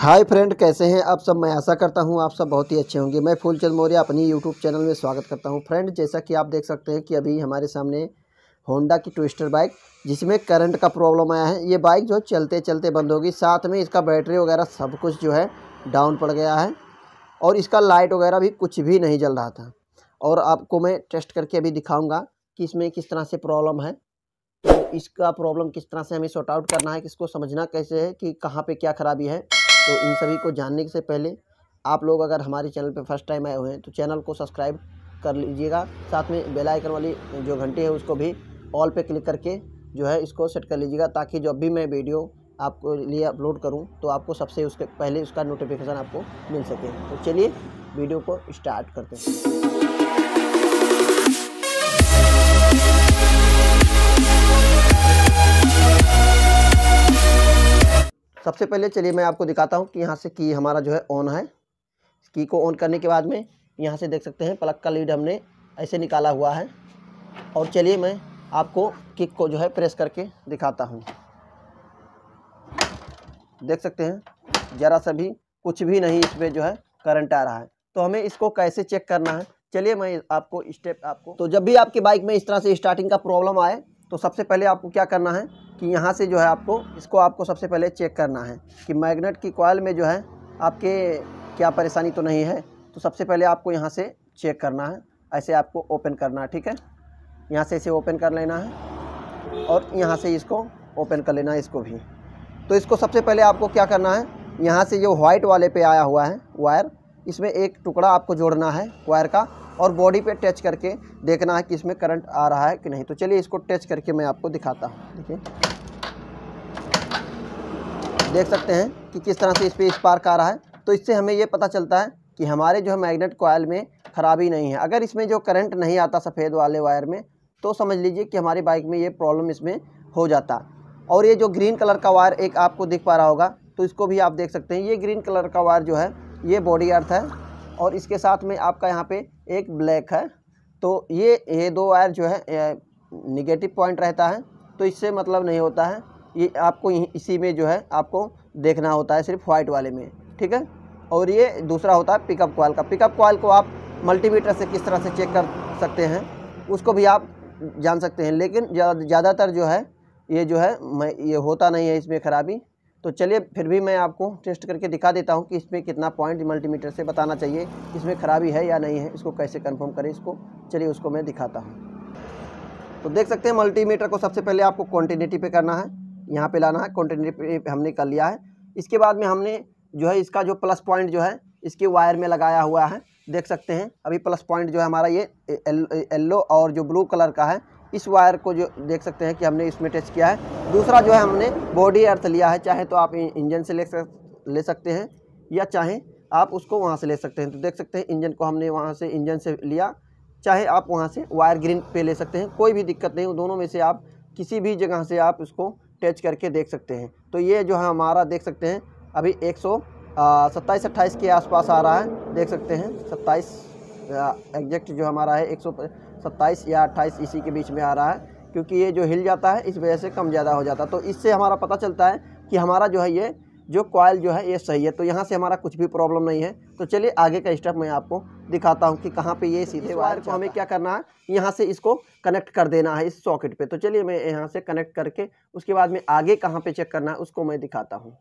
hi friend कैसे हैं आप सब मैं आशा करता हूं आप सब बहुत ही अच्छे होंगे मैं फूलचंद मौर्य अपनी यूट्यूब चैनल में स्वागत करता हूं फ्रेंड जैसा कि आप देख सकते हैं कि अभी हमारे सामने होंडा की ट्विस्टर बाइक जिसमें करंट का प्रॉब्लम आया है ये बाइक जो चलते चलते बंद होगी साथ में इसका बैटरी वगैरह सब कुछ जो है डाउन पड़ गया है और इसका लाइट वगैरह भी कुछ भी नहीं जल रहा था और आपको मैं टेस्ट करके अभी दिखाऊँगा कि इसमें किस तरह से प्रॉब्लम है तो इसका प्रॉब्लम किस तरह से हमें सॉर्ट आउट करना है किसको समझना कैसे है कि कहाँ पे क्या खराबी है तो इन सभी को जानने से पहले आप लोग अगर हमारे चैनल पर फर्स्ट टाइम आए हुए हैं तो चैनल को सब्सक्राइब कर लीजिएगा साथ में बेल आइकन वाली जो घंटी है उसको भी ऑल पे क्लिक करके जो है इसको सेट कर लीजिएगा ताकि जब भी मैं वीडियो आपको लिए अपलोड करूं तो आपको सबसे उसके पहले उसका नोटिफिकेशन आपको मिल सके तो चलिए वीडियो को स्टार्ट करते हैं सबसे पहले चलिए मैं आपको दिखाता हूँ कि यहाँ से की हमारा जो है ऑन है की को ऑन करने के बाद में यहाँ से देख सकते हैं प्लग का लीड हमने ऐसे निकाला हुआ है और चलिए मैं आपको किक को जो है प्रेस करके दिखाता हूँ देख सकते हैं ज़रा सा भी कुछ भी नहीं इसमें जो है करंट आ रहा है तो हमें इसको कैसे चेक करना है चलिए मैं आपको स्टेप आपको तो जब भी आपकी बाइक में इस तरह से स्टार्टिंग का प्रॉब्लम आए तो सबसे पहले आपको क्या करना है कि यहाँ से जो है आपको इसको आपको सबसे पहले चेक करना है कि मैग्नेट की कॉयल में जो है आपके क्या परेशानी तो नहीं है तो सबसे पहले आपको यहाँ से चेक करना है ऐसे आपको ओपन करना है ठीक है यहाँ से इसे ओपन कर लेना है और यहाँ से इसको ओपन कर लेना है इसको भी तो इसको सबसे पहले आपको क्या करना है यहाँ से जो वाइट वाले पे आया हुआ है वायर इसमें एक टुकड़ा आपको जोड़ना है वायर का और बॉडी पे टच करके देखना है कि इसमें करंट आ रहा है कि नहीं तो चलिए इसको टच करके मैं आपको दिखाता हूँ देखिए देख सकते हैं कि किस तरह से इस पर स्पार्क आ रहा है तो इससे हमें ये पता चलता है कि हमारे जो है मैग्नेट कोयल में ख़राबी नहीं है अगर इसमें जो करंट नहीं आता सफ़ेद वाले वायर में तो समझ लीजिए कि हमारी बाइक में ये प्रॉब्लम इसमें हो जाता और ये जो ग्रीन कलर का वायर एक आपको दिख पा रहा होगा तो इसको भी आप देख सकते हैं ये ग्रीन कलर का वायर जो है ये बॉडी अर्थ है और इसके साथ में आपका यहाँ पे एक ब्लैक है तो ये ये दो वायर जो है निगेटिव पॉइंट रहता है तो इससे मतलब नहीं होता है ये आपको इसी में जो है आपको देखना होता है सिर्फ वाइट वाले में ठीक है और ये दूसरा होता है पिकअप कॉल का पिकअप कॉल को आप मल्टीमीटर से किस तरह से चेक कर सकते हैं उसको भी आप जान सकते हैं लेकिन ज़्यादातर जो है ये जो है मैं ये होता नहीं है इसमें ख़राबी तो चलिए फिर भी मैं आपको टेस्ट करके दिखा देता हूँ कि इसमें कितना पॉइंट मल्टीमीटर से बताना चाहिए इसमें खराबी है या नहीं है इसको कैसे कन्फर्म करें इसको चलिए उसको मैं दिखाता हूँ तो देख सकते हैं मल्टीमीटर को सबसे पहले आपको क्वान्टिटी पे करना है यहाँ पे लाना है क्वान्टिटी पे हमने कर लिया है इसके बाद में हमने जो है इसका जो प्लस पॉइंट जो है इसके वायर में लगाया हुआ है देख सकते हैं अभी प्लस पॉइंट जो है हमारा ये येल्लो और जो ब्लू कलर का है इस वायर को जो देख सकते हैं कि हमने इसमें टच किया है दूसरा जो है हमने बॉडी अर्थ लिया है चाहे तो आप इंजन से ले ले सकते हैं या चाहे आप उसको वहाँ से ले सकते हैं तो देख सकते हैं इंजन को हमने वहाँ से इंजन से लिया चाहे आप वहाँ से वायर ग्रीन पे ले सकते हैं कोई भी दिक्कत नहीं दोनों में से आप किसी भी जगह से आप इसको टच करके देख सकते हैं तो ये जो है हमारा देख सकते हैं अभी एक सौ सत्ताईस अट्ठाईस के आसपास आ रहा है देख सकते हैं सत्ताईस एग्जैक्ट जो हमारा है एक सौ सत्ताईस या अट्ठाईस इसी के बीच में आ रहा है क्योंकि ये जो हिल जाता है इस वजह से कम ज़्यादा हो जाता है तो इससे हमारा पता चलता है कि हमारा जो है ये जो कॉयल जो है ये सही है तो यहाँ से हमारा कुछ भी प्रॉब्लम नहीं है तो चलिए आगे का स्टेप मैं आपको दिखाता हूँ कि कहाँ पे ये सीधे वायर को हमें क्या करना है यहाँ से इसको कनेक्ट कर देना है इस सॉकेट पे तो चलिए मैं यहाँ से कनेक्ट करके उसके बाद में आगे कहाँ पे चेक करना है उसको मैं दिखाता हूँ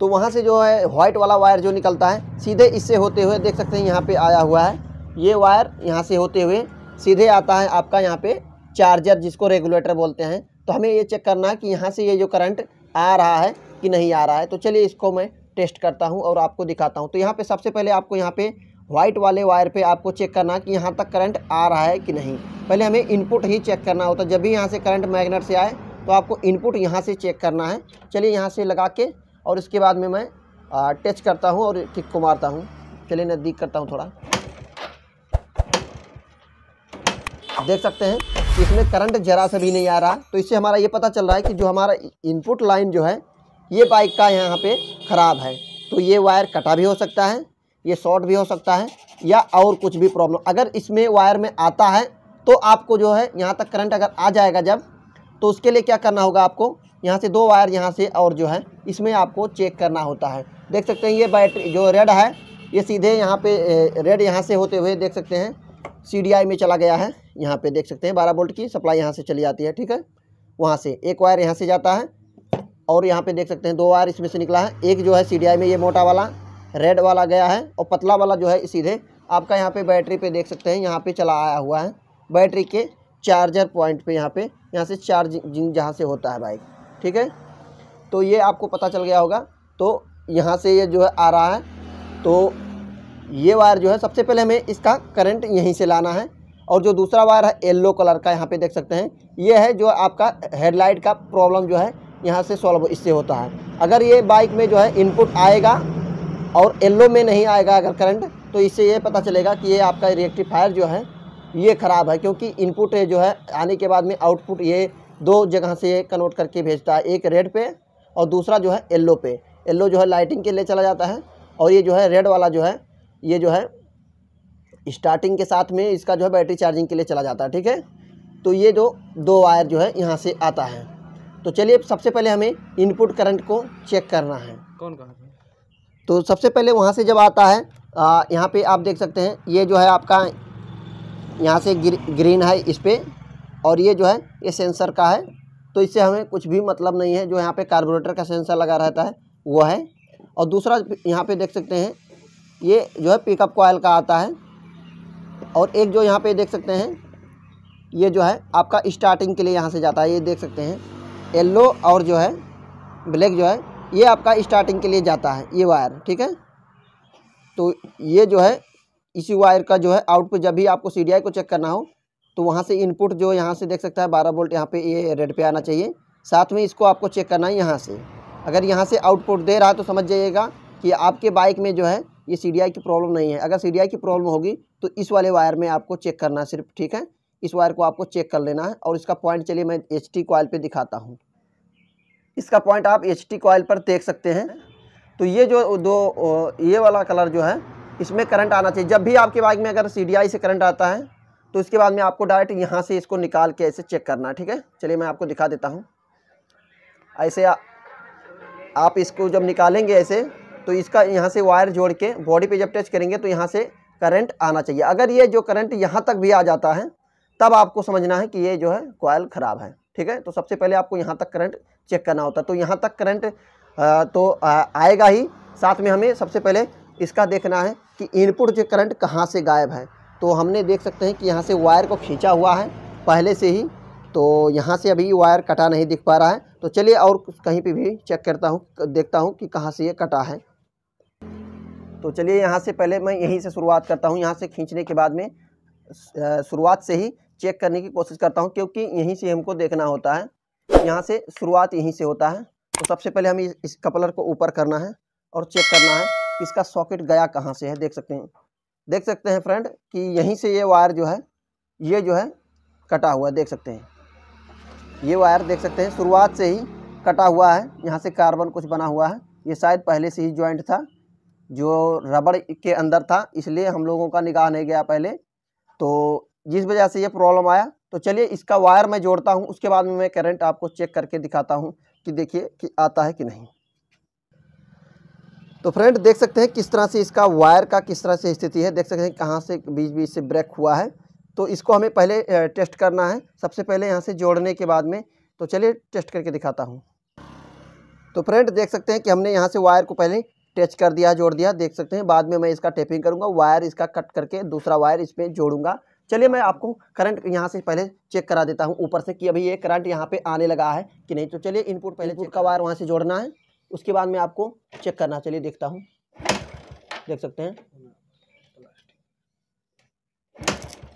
तो वहाँ से जो है वाइट वाला वायर जो निकलता है सीधे इससे होते हुए देख सकते हैं यहाँ पर आया हुआ है ये वायर यहाँ से होते हुए सीधे आता है आपका यहाँ पे चार्जर जिसको रेगुलेटर बोलते हैं तो हमें ये चेक करना है कि यहाँ से ये जो करंट आ रहा है कि नहीं आ रहा है तो चलिए इसको मैं टेस्ट करता हूँ और आपको दिखाता हूँ तो यहाँ पे सबसे पहले आपको यहाँ पे वाइट वाले वायर पे आपको चेक करना कि यहाँ तक करंट आ रहा है कि नहीं पहले हमें इनपुट ही चेक करना होता जब भी यहाँ से करंट मैगनेट से आए तो आपको इनपुट यहाँ से चेक करना है चलिए यहाँ से लगा के और इसके बाद में मैं टच करता हूँ और किक को मारता हूँ चलिए नज़दीक करता हूँ थोड़ा देख सकते हैं कि इसमें करंट जरा से भी नहीं आ रहा तो इससे हमारा ये पता चल रहा है कि जो हमारा इनपुट लाइन जो है ये बाइक का यहाँ पे ख़राब है तो ये वायर कटा भी हो सकता है ये शॉर्ट भी हो सकता है या और कुछ भी प्रॉब्लम अगर इसमें वायर में आता है तो आपको जो है यहाँ तक करंट अगर आ जाएगा जब तो उसके लिए क्या करना होगा आपको यहाँ से दो वायर यहाँ से और जो है इसमें आपको चेक करना होता है देख सकते हैं ये बैटरी जो रेड है ये सीधे यहाँ पे रेड यहाँ से होते हुए देख सकते हैं सीडीआई में चला गया है यहाँ पे देख सकते हैं बारह बोल्ट की सप्लाई यहाँ से चली जाती है ठीक है वहाँ से एक वायर यहाँ से जाता है और यहाँ पे देख सकते हैं दो वायर इसमें से निकला है एक जो है सीडीआई में ये मोटा वाला रेड वाला गया है और पतला वाला जो है सीधे आपका यहाँ पर बैटरी पर देख सकते हैं यहाँ पर चला आया हुआ है बैटरी के चार्जर पॉइंट पर यहाँ पर यहाँ से चार्जिंग जहाँ से होता है बाइक ठीक है तो ये आपको पता चल गया होगा तो यहाँ से ये जो है आ रहा है तो ये वायर जो है सबसे पहले हमें इसका करंट यहीं से लाना है और जो दूसरा वायर है येल्लो कलर का यहाँ पे देख सकते हैं ये है जो आपका हेडलाइट का प्रॉब्लम जो है यहाँ से सॉल्व इससे होता है अगर ये बाइक में जो है इनपुट आएगा और येल्लो में नहीं आएगा अगर करंट तो इससे ये पता चलेगा कि ये आपका रिएक्टिफायर जो है ये ख़राब है क्योंकि इनपुट जो है आने के बाद में आउटपुट ये दो जगह से कन्वर्ट करके भेजता है एक रेड पे और दूसरा जो है येल्लो पे येल्लो जो है लाइटिंग के लिए चला जाता है और ये जो है रेड वाला जो है ये जो है स्टार्टिंग के साथ में इसका जो है बैटरी चार्जिंग के लिए चला जाता है ठीक है तो ये जो दो वायर जो है यहाँ से आता है तो चलिए सबसे पहले हमें इनपुट करंट को चेक करना है कौन कहा तो सबसे पहले वहाँ से जब आता है यहाँ पे आप देख सकते हैं ये जो है आपका यहाँ से ग्रीन है इस पर और ये जो है ये सेंसर का है तो इससे हमें कुछ भी मतलब नहीं है जो यहाँ पे कार्बोरेटर का सेंसर लगा रहता है वो है और दूसरा यहाँ पे देख सकते हैं ये जो है पिकअप कोयल का आता है और एक जो यहाँ पे देख सकते हैं ये जो है आपका स्टार्टिंग के लिए यहाँ से जाता है ये देख सकते हैं येल्लो और जो है ब्लैक जो है ये आपका स्टार्टिंग के लिए जाता है ये वायर ठीक है तो ये जो है इसी वायर का जो है आउटपुट जब भी आपको सी को चेक करना हो तो वहाँ से इनपुट जो यहाँ से देख सकता है बारह बोल्ट यहाँ पे ये रेड पे आना चाहिए साथ में इसको आपको चेक करना है यहाँ से अगर यहाँ से आउटपुट दे रहा है तो समझ जाइएगा कि आपके बाइक में जो है ये सी की प्रॉब्लम नहीं है अगर सी की प्रॉब्लम होगी तो इस वाले वायर में आपको चेक करना है सिर्फ ठीक है इस वायर को आपको चेक कर लेना है और इसका पॉइंट चलिए मैं एच टी कोयल पर दिखाता हूँ इसका पॉइंट आप एच टी कॉयल पर देख सकते हैं तो ये जो दो ये वाला कलर जो है इसमें करंट आना चाहिए जब भी आपके बाइक में अगर सी से करंट आता है तो इसके बाद में आपको डायरेक्ट यहाँ से इसको निकाल के ऐसे चेक करना ठीक है चलिए मैं आपको दिखा देता हूँ ऐसे आ, आप इसको जब निकालेंगे ऐसे तो इसका यहाँ से वायर जोड़ के बॉडी पे जब टच करेंगे तो यहाँ से करंट आना चाहिए अगर ये जो करंट यहाँ तक भी आ जाता है तब आपको समझना है कि ये जो है कॉयल ख़राब है ठीक है तो सबसे पहले आपको यहाँ तक करंट चेक करना होता है तो यहाँ तक करंट तो आएगा ही साथ में हमें सबसे पहले इसका देखना है कि इनपुट जो करंट कहाँ से गायब है तो हमने देख सकते हैं कि यहाँ से वायर को खींचा हुआ है पहले से ही तो यहाँ से अभी वायर कटा नहीं दिख पा रहा है तो चलिए और कहीं पे भी चेक करता हूँ देखता हूँ कि कहाँ से ये कटा है तो चलिए यहाँ से पहले मैं यहीं से शुरुआत करता हूँ यहाँ से खींचने के बाद में शुरुआत से ही चेक करने की कोशिश करता हूँ क्योंकि यहीं से हमको देखना होता है यहाँ से शुरुआत यहीं से होता है तो सबसे पहले हमें इस कपलर को ऊपर करना है और चेक करना है इसका सॉकेट गया कहाँ से है देख सकते हैं देख सकते हैं फ्रेंड कि यहीं से ये वायर जो है ये जो है कटा हुआ है देख सकते हैं ये वायर देख सकते हैं शुरुआत से ही कटा हुआ है यहाँ से कार्बन कुछ बना हुआ है ये शायद पहले से ही ज्वाइंट था जो रबड़ के अंदर था इसलिए हम लोगों का निकाह नहीं गया पहले तो जिस वजह से ये प्रॉब्लम आया तो चलिए इसका वायर मैं जोड़ता हूँ उसके बाद में मैं करंट आपको चेक करके दिखाता हूँ कि देखिए कि आता है कि नहीं तो फ्रेंड देख सकते हैं किस तरह से इसका वायर का किस तरह से स्थिति है देख सकते हैं कहाँ से बीच बीच से ब्रेक हुआ है तो इसको हमें पहले टेस्ट करना है सबसे पहले यहाँ से जोड़ने के बाद में तो चलिए टेस्ट करके दिखाता हूँ तो फ्रेंड देख सकते हैं कि हमने यहाँ से वायर को पहले टच कर दिया जोड़ दिया देख सकते हैं बाद में मैं इसका टेपिंग करूंगा वायर इसका कट करके दूसरा वायर इसमें जोड़ूंगा चलिए मैं आपको करंट यहाँ से पहले चेक करा देता हूँ ऊपर से कि अभी ये करंट यहाँ पे आने लगा है कि नहीं तो चलिए इनपुट पहले इनपुट का वायर वहाँ से जोड़ना है उसके बाद में आपको चेक करना चलिए देखता हूँ देख सकते हैं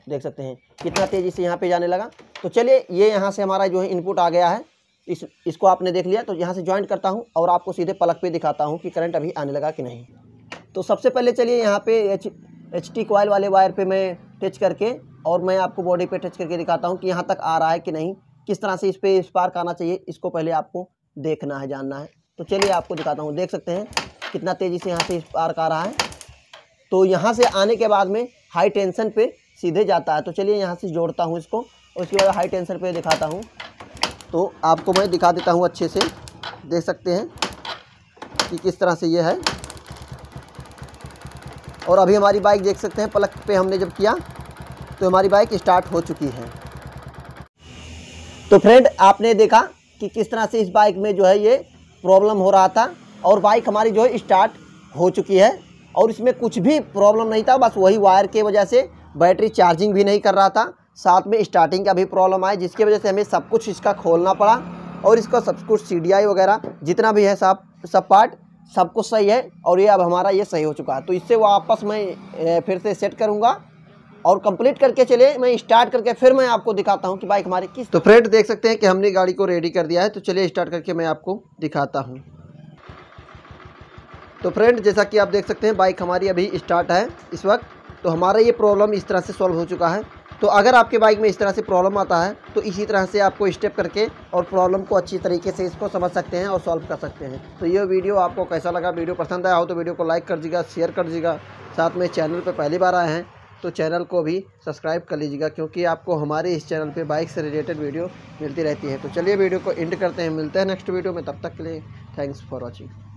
देख सकते हैं कितना तेज़ी से यहाँ पे जाने लगा तो चलिए ये यहाँ से हमारा जो है इनपुट आ गया है इस इसको आपने देख लिया तो यहाँ से ज्वाइंट करता हूँ और आपको सीधे पलक पे दिखाता हूँ कि करंट अभी आने लगा कि नहीं तो सबसे पहले चलिए यहाँ पे एच एच टी कोयल वाले वायर पे मैं टच करके और मैं आपको बॉडी पे टच करके दिखाता हूँ कि यहाँ तक आ रहा है कि नहीं किस तरह से इस पर स्पार्क आना चाहिए इसको पहले आपको देखना है जानना है तो चलिए आपको दिखाता हूँ देख सकते हैं कितना तेज़ी से यहाँ से स्पार्क आ रहा है तो यहाँ से आने के बाद में हाई टेंशन पर सीधे जाता है तो चलिए यहाँ से जोड़ता हूँ इसको उसके बाद हाई टेंशन पर दिखाता हूँ तो आपको मैं दिखा देता हूँ अच्छे से देख सकते हैं कि किस तरह से ये है और अभी हमारी बाइक देख सकते हैं पलक पे हमने जब किया तो हमारी बाइक स्टार्ट हो चुकी है तो फ्रेंड आपने देखा कि किस तरह से इस बाइक में जो है ये प्रॉब्लम हो रहा था और बाइक हमारी जो है स्टार्ट हो चुकी है और इसमें कुछ भी प्रॉब्लम नहीं था बस वही वायर के वजह से बैटरी चार्जिंग भी नहीं कर रहा था साथ में स्टार्टिंग का भी प्रॉब्लम आए जिसकी वजह से हमें सब कुछ इसका खोलना पड़ा और इसका सब कुछ सी वगैरह जितना भी है सब सब पार्ट सब कुछ सही है और ये अब हमारा ये सही हो चुका है तो इससे वो आपस में फिर से सेट करूँगा और कंप्लीट करके चले मैं स्टार्ट करके फिर मैं आपको दिखाता हूँ कि बाइक हमारी किस तो फ्रेंड देख सकते हैं कि हमने गाड़ी को रेडी कर दिया है तो चलिए स्टार्ट करके मैं आपको दिखाता हूँ तो फ्रेंड जैसा कि आप देख सकते हैं बाइक हमारी अभी स्टार्ट है इस वक्त तो हमारा ये प्रॉब्लम इस तरह से सॉल्व हो चुका है तो अगर आपके बाइक में इस तरह से प्रॉब्लम आता है तो इसी तरह से आपको स्टेप करके और प्रॉब्लम को अच्छी तरीके से इसको समझ सकते हैं और सॉल्व कर सकते हैं तो ये वीडियो आपको कैसा लगा वीडियो पसंद आया हो तो वीडियो को लाइक कर दीजिएगा शेयर कर दीजिएगा साथ में चैनल पर पहली बार आए हैं तो चैनल को भी सब्सक्राइब कर लीजिएगा क्योंकि आपको हमारे इस चैनल पे बाइक से रिलेटेड वीडियो मिलती रहती है तो चलिए वीडियो को एंड करते हैं मिलते हैं नेक्स्ट वीडियो में तब तक के लिए थैंक्स फॉर वॉचिंग